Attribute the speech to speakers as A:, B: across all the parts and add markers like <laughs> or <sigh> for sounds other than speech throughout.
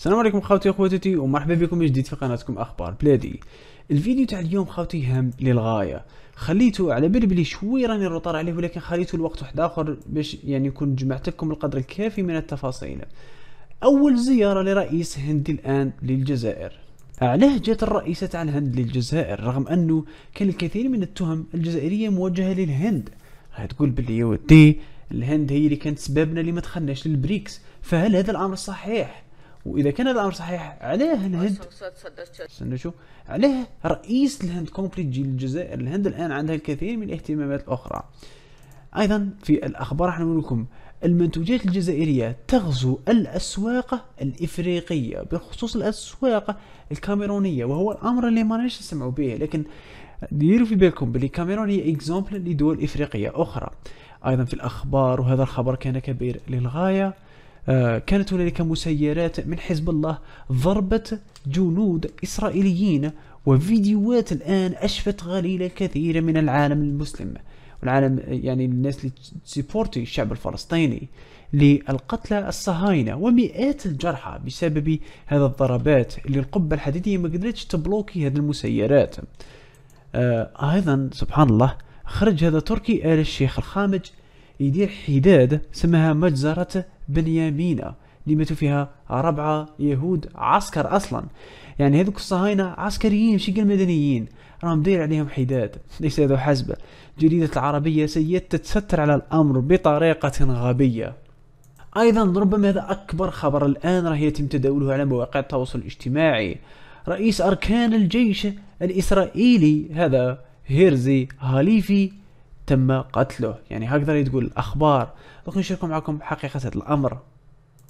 A: السلام عليكم خاوتي اخواتي ومرحبا بكم من جديد في قناتكم اخبار بلادي الفيديو تاع اليوم خاوتي هام للغايه خليته على بالي بلي شوي راني روطار عليه ولكن خليته لوقت واحد اخر باش يعني يكون جمعت لكم القدر الكافي من التفاصيل اول زياره لرئيس هندي الان للجزائر علاه جات الرئيسة تاع الهند للجزائر رغم انه كان الكثير من التهم الجزائرية موجهة للهند هتقول تقول يا ودي الهند هي اللي كانت سببنا اللي ما دخلناش للبريكس فهل هذا الامر صحيح واذا كان هذا الامر صحيح عليه الهند شو عليه رئيس الهند كومبليت جيل الجزائر الهند الان عندها الكثير من الاهتمامات الاخرى ايضا في الاخبار راح نقول لكم المنتوجات الجزائريه تغزو الاسواق الافريقيه بخصوص الاسواق الكاميرونيه وهو الامر اللي ما نسمعوا به لكن ديروا في بالكم بلي كاميرون هي اكزامبل لدول افريقيه اخرى ايضا في الاخبار وهذا الخبر كان كبير للغايه آه، كانت هنالك مسيرات من حزب الله ضربت جنود إسرائيليين وفيديوهات الآن أشفت غليل الكثير من العالم المسلم والعالم يعني الناس اللي الشعب الفلسطيني للقتلى الصهاينة ومئات الجرحى بسبب هذا الضربات اللي القبة الحديدية ما قدرتش تبلوكي هذه المسيرات آه، أيضا سبحان الله خرج هذا تركي آل الشيخ الخامج يدير حداد سماها مجزرة بنيامينة اللي ماتوا فيها ربعة يهود عسكر أصلا يعني هذوك الصهاينة عسكريين ماشي كان مدنيين راهم داير عليهم حداد ليس هذا حسب جريدة العربية سيد تتستر على الأمر بطريقة غبية أيضا ربما هذا أكبر خبر الآن راه يتم تداوله على مواقع التواصل الاجتماعي رئيس أركان الجيش الإسرائيلي هذا هيرزي هاليفي تم قتله يعني هكذا تقول الأخبار راح نشارك معكم حقيقة الأمر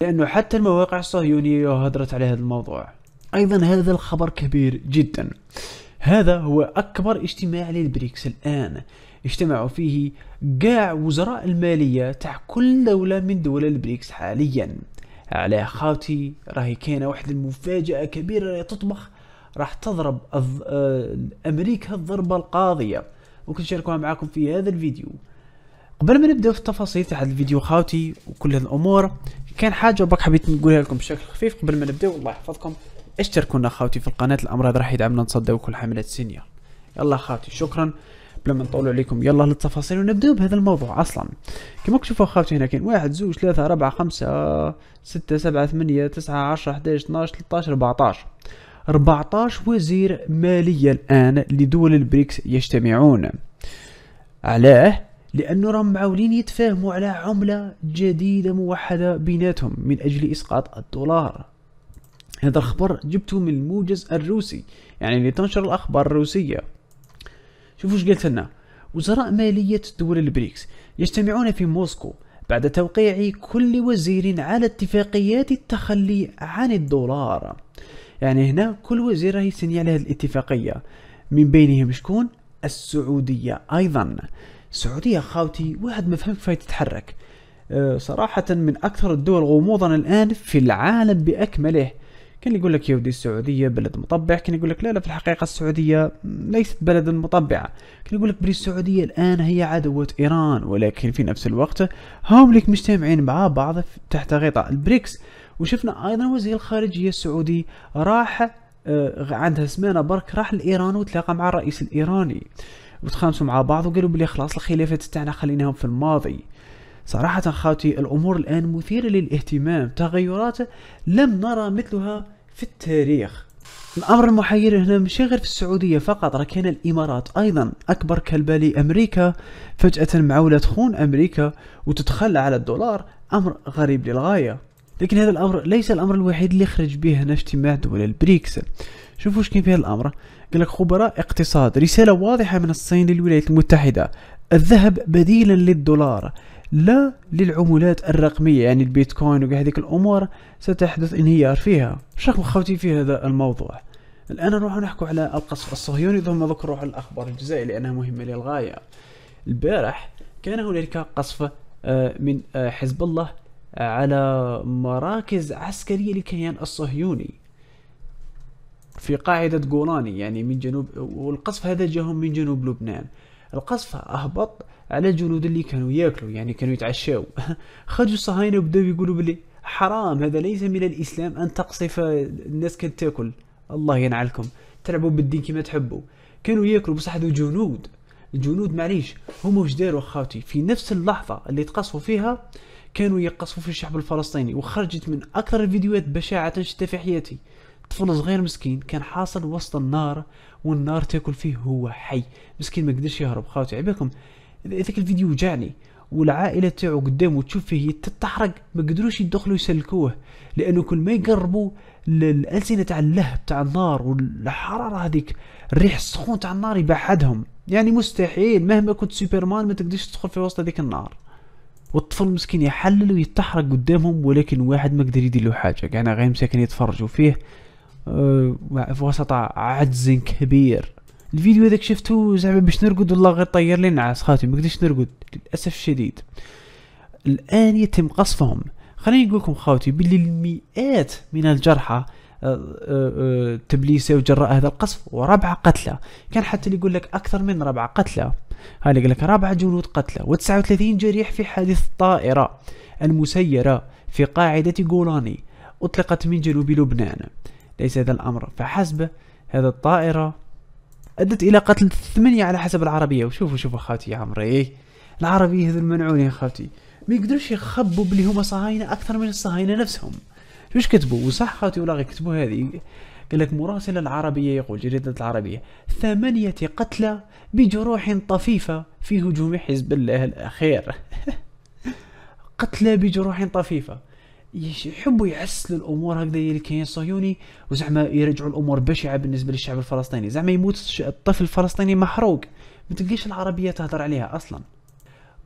A: لأنه حتى المواقع الصهيونية هدرت على هذا الموضوع أيضا هذا الخبر كبير جدا هذا هو أكبر اجتماع للبريكس الآن اجتمعوا فيه قاع وزراء المالية تاع كل دولة من دول البريكس حاليا على خاوتي راهي كاينة واحد المفاجأة كبيرة راهي تطبخ راح تضرب آه، أمريكا الضربة القاضية ممكن تشاركوها معاكم في هذا الفيديو قبل ما نبدا في التفاصيل تاع هذا الفيديو خاوتي وكل هذه الامور كان حاجه برك حبيت نقولها لكم بشكل خفيف قبل ما نبدا الله يحفظكم اشتركونا خاوتي في القناه الامر هذا راح يدعمنا نصدقوا كل حملات سينيا يلا خاوتي شكرا بلا ما نطول عليكم يلا للتفاصيل ونبداو بهذا الموضوع اصلا كما تشوفوا خاوتي هنا كاين واحد زوج ثلاثة أربعة خمسة ستة سبعة ثمانية تسعة عشرة 11 12 13 14 14 وزير مالية الآن لدول البريكس يجتمعون علاه لأنه راهم معاولين يتفاهموا على عملة جديدة موحدة بيناتهم من أجل إسقاط الدولار هذا الخبر جبته من الموجز الروسي يعني اللي تنشر الأخبار الروسية شوفوا ايش قلت لنا وزراء مالية دول البريكس يجتمعون في موسكو بعد توقيع كل وزير على اتفاقيات التخلي عن الدولار يعني هنا كل وزير راه يسني على هذه الاتفاقيه من بينهم شكون السعوديه ايضا السعوديه خاوتي واحد ما فهمت فاي تتحرك أه، صراحة من أكثر الدول غموضا الآن في العالم بأكمله كان يقول لك يودي السعودية بلد مطبع كان يقول لك لا لا في الحقيقة السعودية ليست بلدا مطبعة كان يقول لك بلي السعودية الآن هي عدوة إيران ولكن في نفس الوقت لك مجتمعين مع بعض تحت غطاء البريكس وشفنا ايضا وزير الخارجيه السعودي راح آه، عندها سمانه برك راح لايران وتلاقى مع الرئيس الايراني وتخامسوا مع بعض وقالوا بلي خلاص الخلافات تاعنا خليناهم في الماضي صراحة خاوتي الأمور الآن مثيرة للاهتمام تغيرات لم نرى مثلها في التاريخ الأمر المحير هنا مش غير في السعودية فقط راه كان الإمارات أيضا أكبر كلبة لأمريكا فجأة معولة تخون أمريكا وتتخلى على الدولار أمر غريب للغاية لكن هذا الامر ليس الامر الوحيد اللي خرج به هنا اجتماع دول البريكس شوفوا واش كاين في هذا الامر قال لك خبراء اقتصاد رساله واضحه من الصين للولايات المتحده الذهب بديلا للدولار لا للعملات الرقميه يعني البيتكوين وكاع هذيك الامور ستحدث انهيار فيها شكون خوتي في هذا الموضوع الان نروح نحكوا على القصف الصهيوني ثم نذكر نروح الاخبار الجزائريه لانها مهمه للغايه البارح كان هنالك قصف آه، من آه، حزب الله على مراكز عسكرية للكيان الصهيوني في قاعدة جولاني يعني من جنوب والقصف هذا جاهم من جنوب لبنان القصف أهبط على الجنود اللي كانوا ياكلوا يعني كانوا يتعشاو <laughs> خرجوا الصهاينة وبداو يقولوا بلي حرام هذا ليس من الإسلام أن تقصف الناس كانت تاكل الله ينعلكم تلعبوا بالدين كما تحبوا كانوا ياكلوا بصح هذو جنود الجنود معليش هما واش داروا خاوتي في نفس اللحظه اللي تقصفوا فيها كانوا يقصفوا في الشعب الفلسطيني وخرجت من اكثر الفيديوهات بشاعه شفتها في حياتي طفل صغير مسكين كان حاصل وسط النار والنار تاكل فيه هو حي مسكين ما قدرش يهرب خاوتي عباكم ذاك الفيديو جاني والعائله تاعو قدامه تشوف فيه تتحرق ما قدروش يدخلوا يسلكوه لانه كل ما يقربوا الالسنه تاع اللهب تاع النار والحراره هذيك الريح السخون تاع النار يبعدهم يعني مستحيل مهما كنت سوبرمان ما تقدرش تدخل في وسط هذيك النار والطفل مسكين يحلل ويتحرق قدامهم ولكن واحد ما قدر يدير له حاجه كاع يعني غير مساكن يتفرجوا فيه أه في وسط عجز كبير الفيديو هذاك شفته زعما باش نرقد والله غير طير لي نعاس خاطي ما قدرتش نرقد للاسف الشديد الان يتم قصفهم خليني نقول لكم خاوتي باللي المئات من الجرحى أه، أه، تبليسه وجراء هذا القصف وربعه قتلى كان حتى اللي يقول لك اكثر من ربعه قتلى اللي يقول لك ربعه جنود قتلى و39 جريح في حادث الطائره المسيره في قاعده جولاني اطلقت من جنوب لبنان ليس هذا الامر فحسب هذا الطائره ادت الى قتل ثمانية على حسب العربيه وشوفوا شوفوا خالتي يا عمري العربيه هذو المنعون يا خالتي ما يقدروش يخبوا بلي هما صهاينه اكثر من الصهاينه نفسهم واش كتبوا وصح خاوتي ولا غير كتبوا هذه قال لك مراسل العربية يقول جريدة العربية ثمانية قتلى بجروح طفيفة في هجوم حزب الله الأخير <laughs> قتلى بجروح طفيفة يحبوا يعسلوا الامور هكذا اللي كاين الصهيوني وزعما يرجعوا الامور بشعه بالنسبه للشعب الفلسطيني زعما يموت الطفل الفلسطيني محروق ما تلقيش العربيه تهضر عليها اصلا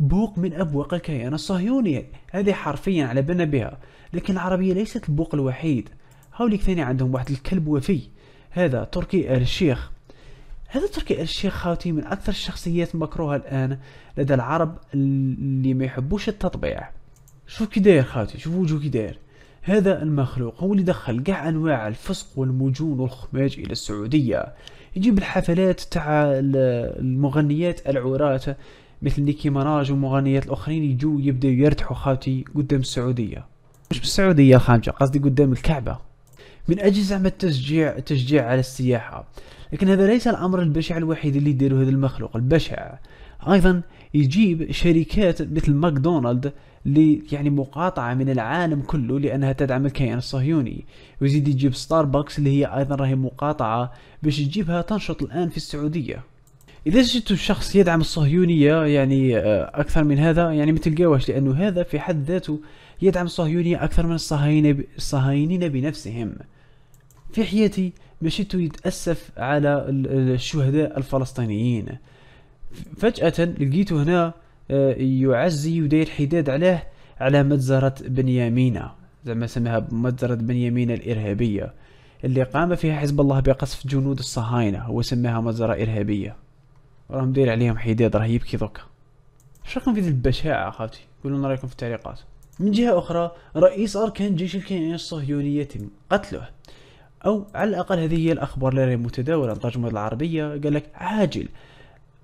A: بوق من أبواق الكيان الصهيوني هذه حرفيا على بالنا بها لكن العربية ليست البوق الوحيد هوليك ثاني عندهم واحد الكلب وفي هذا تركي آل الشيخ هذا تركي آل الشيخ خاوتي من أكثر الشخصيات المكروهة الآن لدى العرب اللي ما يحبوش التطبيع شوف كي داير خاوتي شوف وجهه كي داير هذا المخلوق هو اللي دخل كاع انواع الفسق والمجون والخماج الى السعوديه يجيب الحفلات تاع المغنيات العورات مثل نيكي مناج ومغنيات الاخرين يجوا يبداو يرتحوا خاوتي قدام السعوديه مش بالسعوديه خامجه قصدي قدام الكعبه من اجل زعما التشجيع تشجيع على السياحه لكن هذا ليس الامر البشع الوحيد اللي يديره هذا المخلوق البشع ايضا يجيب شركات مثل ماكدونالد اللي يعني مقاطعة من العالم كله لأنها تدعم الكيان الصهيوني ويزيد يجيب ستاربكس اللي هي أيضا راهي مقاطعة باش تجيبها تنشط الآن في السعودية اذا جيت شخص يدعم الصهيونيه يعني آه، اكثر من هذا يعني ما تلقاوهش لانه هذا في حد ذاته يدعم الصهيونيه اكثر من الصهاينه الصهاينين بنفسهم في حياتي مشيت يتاسف على الشهداء الفلسطينيين فجاه لقيته هنا آه، يعزي وداير حداد عليه على مجزرة بنيامين زعما سماها مجزرة بنيامين الإرهابية اللي قام فيها حزب الله بقصف جنود الصهاينة هو سماها مجزرة إرهابية راهم داير عليهم حداد راه يبكي دوكا اش راكم في ذي البشاعه خالتي قولوا لنا رايكم في التعليقات من جهه اخرى رئيس اركان جيش الكيان الصهيونيه يتم قتله او على الاقل هذه هي الاخبار اللي متداوله الترجمه العربيه قال لك عاجل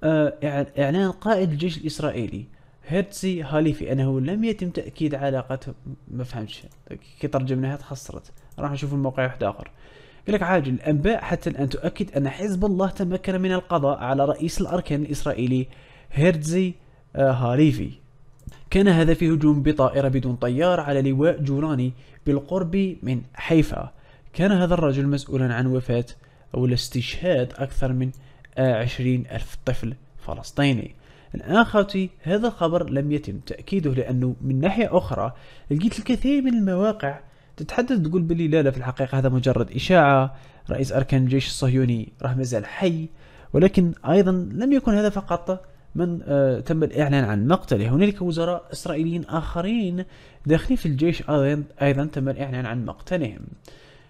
A: آه، اعلان قائد الجيش الاسرائيلي هيرتسي هاليفي انه لم يتم تاكيد علاقته ما فهمتش كي ترجمناها تخسرت راح نشوف الموقع واحد اخر لك عاجل الأنباء حتى الآن تؤكد أن حزب الله تمكن من القضاء على رئيس الأركان الإسرائيلي هيرتزي آه، هاريفي كان هذا في هجوم بطائرة بدون طيار على لواء جولاني بالقرب من حيفا كان هذا الرجل مسؤولا عن وفاة أو الاستشهاد أكثر من آه، عشرين ألف طفل فلسطيني الآن خوتي هذا الخبر لم يتم تأكيده لأنه من ناحية أخرى لقيت الكثير من المواقع تتحدث تقول بلي لا لا في الحقيقة هذا مجرد إشاعة رئيس أركان الجيش الصهيوني راه مازال حي ولكن أيضا لم يكن هذا فقط من آه، تم الإعلان عن مقتله هنالك وزراء إسرائيليين آخرين داخلين في الجيش أيضا تم الإعلان عن مقتلهم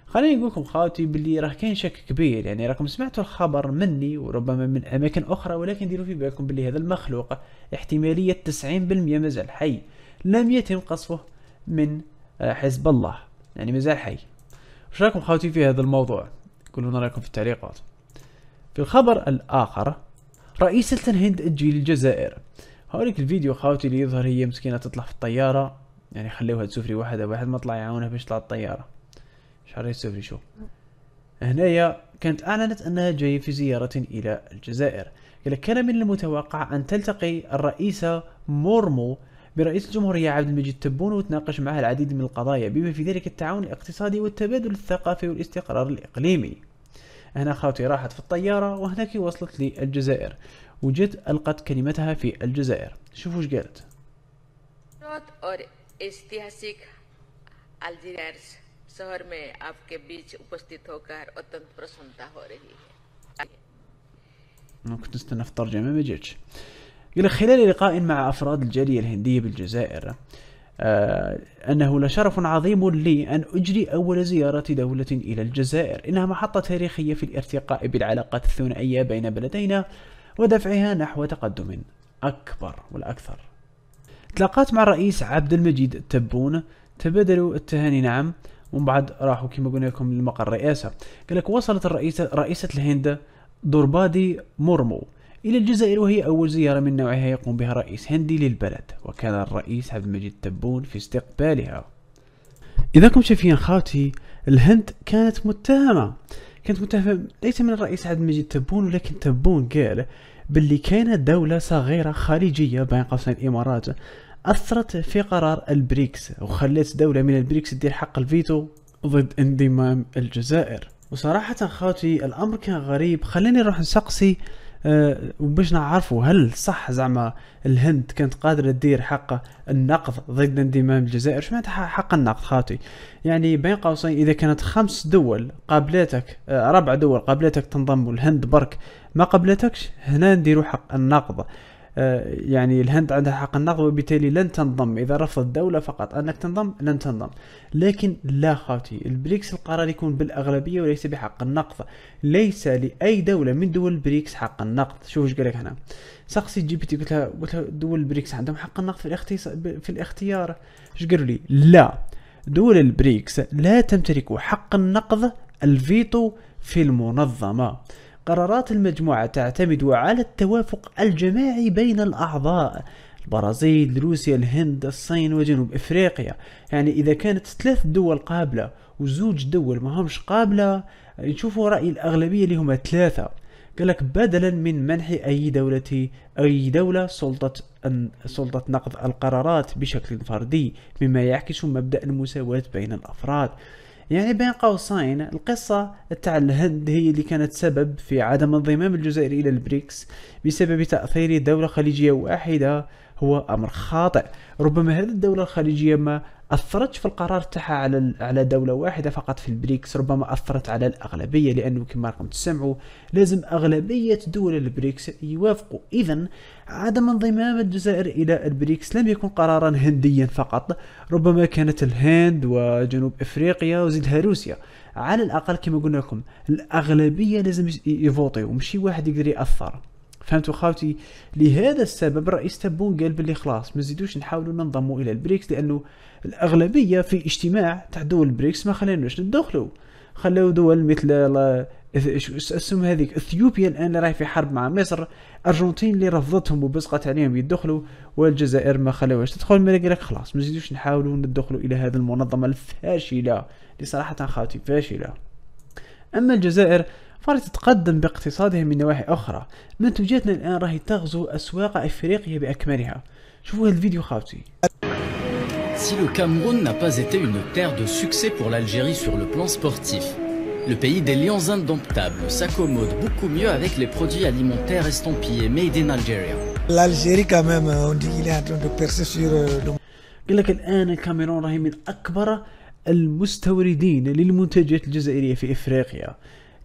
A: خليني نقول لكم خاوتي باللي راه كاين شك كبير يعني راكم سمعتوا الخبر مني وربما من اماكن اخرى ولكن ديروا في بالكم باللي هذا المخلوق احتماليه 90% مازال حي لم يتم قصفه من آه، حزب الله يعني مازال حي واش رايكم خاوتي في هذا الموضوع قولوا لنا رايكم في التعليقات في الخبر الآخر رئيسة الهند تجي للجزائر هوريك الفيديو خاوتي اللي يظهر هي مسكينة تطلع في الطيارة يعني خليوها تسوفري واحدة واحد ما طلع يعاونها باش تطلع الطيارة شحال تسوفري شو هنايا كانت أعلنت أنها جاية في زيارة إلى الجزائر كان من المتوقع أن تلتقي الرئيسة مورمو برئيس الجمهورية عبد المجيد تبون وتناقش معه العديد من القضايا بما في ذلك التعاون الاقتصادي والتبادل الثقافي والاستقرار الإقليمي هنا خاوتي راحت في الطيارة وهناك وصلت للجزائر وجت ألقت كلمتها في الجزائر شوفوا
B: ايش قالت शहर में आपके बीच उपस्थित होकर अत्यंत प्रसन्नता हो रही है
A: ممكن تستنى في الترجمة ما جيتش قال خلال لقاء مع أفراد الجالية الهندية بالجزائر آه، أنه لشرف عظيم لي أن أجري أول زيارة دولة إلى الجزائر إنها محطة تاريخية في الارتقاء بالعلاقات الثنائية بين بلدينا ودفعها نحو تقدم أكبر والأكثر تلاقات مع الرئيس عبد المجيد التبون تبادلوا التهاني نعم ومن بعد راحوا كما قلنا لكم لمقر الرئاسة قال لك وصلت الرئيسة رئيسة الهند دوربادي مورمو إلى الجزائر وهي أول زيارة من نوعها يقوم بها رئيس هندي للبلد وكان الرئيس عبد المجيد تبون في استقبالها إذا كنتم شايفين خاوتي الهند كانت متهمة كانت متهمة ليس من الرئيس عبد المجيد تبون ولكن تبون قال باللي كانت دولة صغيرة خليجية بين قوسين الإمارات أثرت في قرار البريكس وخلت دولة من البريكس تدير حق الفيتو ضد انضمام الجزائر وصراحة خاوتي الأمر كان غريب خليني نروح نسقسي آه، وباش نعرفوا هل صح زعما الهند كانت قادره تدير حق النقد ضد انضمام الجزائر شنو معناتها حق النقد خاطي يعني بين قوسين اذا كانت خمس دول قابلتك آه، ربع دول قابلتك تنضم والهند برك ما قبلتكش هنا نديروا حق النقد آه، يعني الهند عندها حق النقد وبالتالي لن تنضم اذا رفضت دولة فقط انك تنضم لن تنضم لكن لا خاوتي البريكس القرار يكون بالاغلبيه وليس بحق النقد ليس لاي دوله من دول البريكس حق النقد شوف ايش قال لك هنا سقسي جي بي تي قلت لها قلت لها دول البريكس عندهم حق النقد في الاختيار في الاختيار ايش قالوا لي لا دول البريكس لا تمتلك حق النقض الفيتو في المنظمه قرارات المجموعة تعتمد على التوافق الجماعي بين الأعضاء البرازيل، روسيا، الهند، الصين وجنوب افريقيا، يعني اذا كانت ثلاث دول قابلة وزوج دول همش قابلة نشوفوا رأي الأغلبية اللي هما ثلاثة قالك بدلا من منح أي دولة أي دولة سلطة سلطة نقض القرارات بشكل فردي مما يعكس مبدأ المساواة بين الأفراد يعني بين قوسين القصة تاع الهند هي اللي كانت سبب في عدم انضمام الجزائر إلى البريكس بسبب تأثير دولة خليجية واحدة هو أمر خاطئ ربما هذه الدولة الخليجية ما اثرتش في القرار تاعها على على دوله واحده فقط في البريكس ربما اثرت على الاغلبيه لانه كما راكم تسمعوا لازم اغلبيه دول البريكس يوافقوا اذا عدم انضمام الجزائر الى البريكس لم يكن قرارا هنديا فقط ربما كانت الهند وجنوب افريقيا وزيدها روسيا على الاقل كما قلنا لكم الاغلبيه لازم يفوطي ماشي واحد يقدر ياثر فهمتوا خاوتي لهذا السبب رئيس تبون قال باللي خلاص ما نزيدوش نحاولوا ننضموا الى البريكس لانه الاغلبيه في اجتماع تاع دول البريكس ما خلانوش ندخلوا خلاو دول مثل اسم هذيك اثيوبيا الان اللي راهي في حرب مع مصر ارجنتين اللي رفضتهم وبزقت عليهم يدخلوا والجزائر ما خلاوهاش تدخل ما لك خلاص ما نزيدوش نحاولوا ندخلوا الى هذه المنظمه الفاشله اللي صراحه خاوتي فاشله اما الجزائر تتقدم باقتصادها من نواحي أخرى منتوجاتنا الآن راهي تغزو أسواق أفريقيا بأكملها شوفوا الفيديو خاوتي
B: Si le Cameroun n'a pas été une terre de succès pour l'Algérie sur le plan sportif, le pays des lions indomptables s'accommode beaucoup mieux avec les produits alimentaires estampillés Made in Algeria.
A: L'Algérie quand même, on dit qu'il est en train de percer sur le... قال لك الان الكاميرون راهي من اكبر المستوردين للمنتجات الجزائريه في افريقيا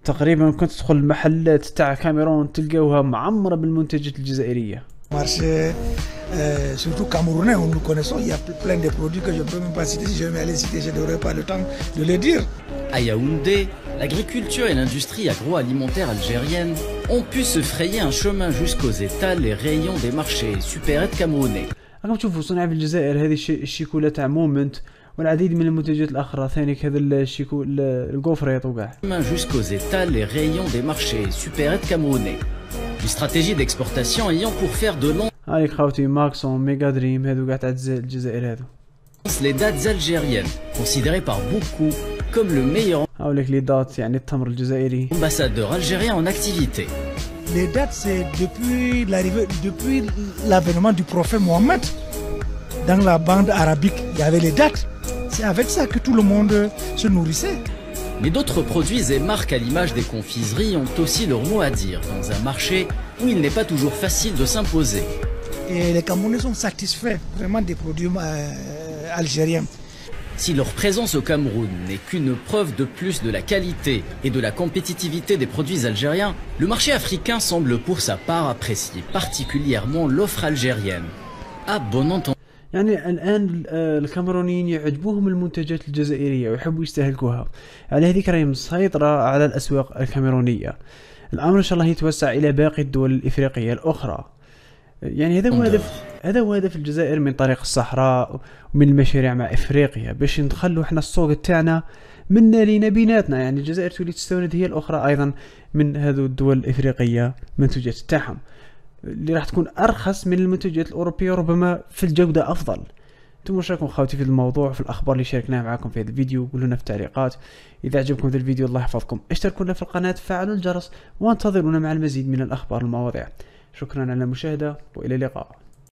A: تقريبا ممكن تدخل المحلات تاع كاميرون تلقاوها معمره بالمنتجات الجزائريه مارشي euh, surtout camerounais où nous connaissons, il y a plein de produits que je ne peux même pas citer, si je vais les citer, je n'aurai pas le temps de les dire.
B: À Yaoundé, l'agriculture et l'industrie agroalimentaire algérienne ont pu se frayer un chemin jusqu'aux étals et rayons des marchés supérettes camerounais.
A: راكم تشوفوا صناعه في الجزائر هذه الشيكولا تاع مومنت Jusqu'aux
B: états, les rayons des marchés supérettes camerounais. Une stratégie d'exportation ayant pour faire de
A: long. Les dates algériennes, considérées par beaucoup comme le meilleur ambassadeur algérien en activité. Les dates, c'est depuis l'arrivée, depuis l'avènement du prophète Mohammed dans la bande arabique, il y avait les dates. C'est avec ça que tout le monde se nourrissait.
B: Mais d'autres produits et marques à l'image des confiseries ont aussi leur mot à dire dans un marché où il n'est pas toujours facile de s'imposer.
A: Et les Camerounais sont satisfaits vraiment des produits euh, algériens.
B: Si leur présence au Cameroun n'est qu'une preuve de plus de la qualité et de la compétitivité des produits algériens, le marché africain semble pour sa part apprécier particulièrement l'offre algérienne.
A: À bon يعني الان آه، الكاميرونيين يعجبوهم المنتجات الجزائريه ويحبوا يستهلكوها على يعني هذيك راهي مسيطره على الاسواق الكاميرونيه الامر ان شاء الله يتوسع الى باقي الدول الافريقيه الاخرى يعني هذا هو هدف هذا هو هدف الجزائر من طريق الصحراء ومن المشاريع مع افريقيا باش نخلو احنا السوق تاعنا منا لينا بيناتنا يعني الجزائر تولي تستورد هي الاخرى ايضا من هذو الدول الافريقيه منتوجات تاعهم اللي راح تكون ارخص من المنتجات الاوروبيه ربما في الجوده افضل انتم واش راكم خاوتي في الموضوع في الاخبار اللي شاركناها معكم في هذا الفيديو قولوا في التعليقات اذا عجبكم هذا الفيديو الله يحفظكم اشتركونا في القناه فعلوا الجرس وانتظرونا مع المزيد من الاخبار والمواضيع شكرا على المشاهده والى اللقاء